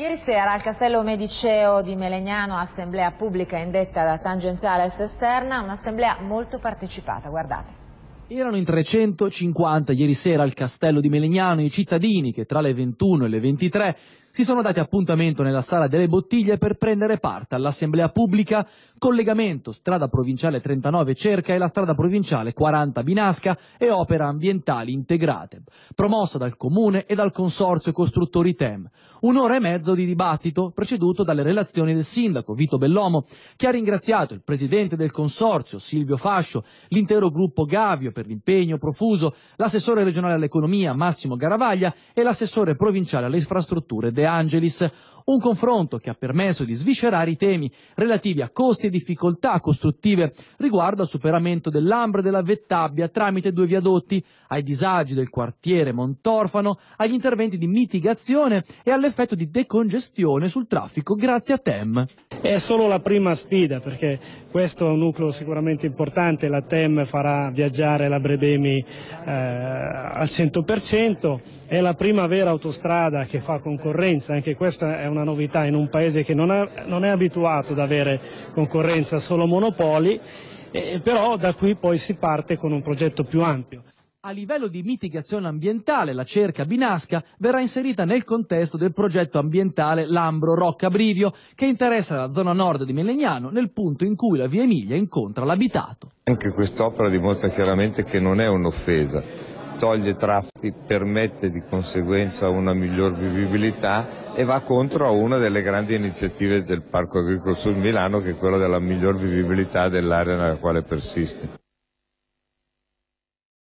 Ieri sera al Castello Mediceo di Melegnano, assemblea pubblica indetta da tangenziale est Esterna, un'assemblea molto partecipata, guardate. Erano in 350 ieri sera al Castello di Melegnano i cittadini che tra le 21 e le 23 si sono dati appuntamento nella Sala delle Bottiglie per prendere parte all'assemblea pubblica collegamento strada provinciale 39 Cerca e la strada provinciale 40 Binasca e opere ambientali integrate, promossa dal Comune e dal Consorzio Costruttori TEM. Un'ora e mezzo di dibattito preceduto dalle relazioni del sindaco Vito Bellomo, che ha ringraziato il presidente del Consorzio Silvio Fascio, l'intero gruppo Gavio per l'impegno profuso, l'assessore regionale all'economia Massimo Garavaglia e l'assessore provinciale alle infrastrutture De Angelis, un confronto che ha permesso di sviscerare i temi relativi a costi e difficoltà costruttive riguardo al superamento dell'Ambra e della Vettabbia tramite due viadotti, ai disagi del quartiere Montorfano, agli interventi di mitigazione e all'effetto di decongestione sul traffico grazie a TEM. È solo la prima sfida perché questo è un nucleo sicuramente importante, la TEM farà viaggiare la Brebemi eh, al 100%, è la prima vera autostrada che fa concorrenza concorrenza, anche questa è una novità in un paese che non, ha, non è abituato ad avere concorrenza, solo monopoli, eh, però da qui poi si parte con un progetto più ampio. A livello di mitigazione ambientale, la cerca binasca verrà inserita nel contesto del progetto ambientale Lambro Rocca Brivio, che interessa la zona nord di Melegnano, nel punto in cui la via Emilia incontra l'abitato. Anche quest'opera dimostra chiaramente che non è un'offesa, toglie traffici, permette di conseguenza una miglior vivibilità e va contro a una delle grandi iniziative del Parco Agricolo Sud Milano che è quella della miglior vivibilità dell'area nella quale persiste.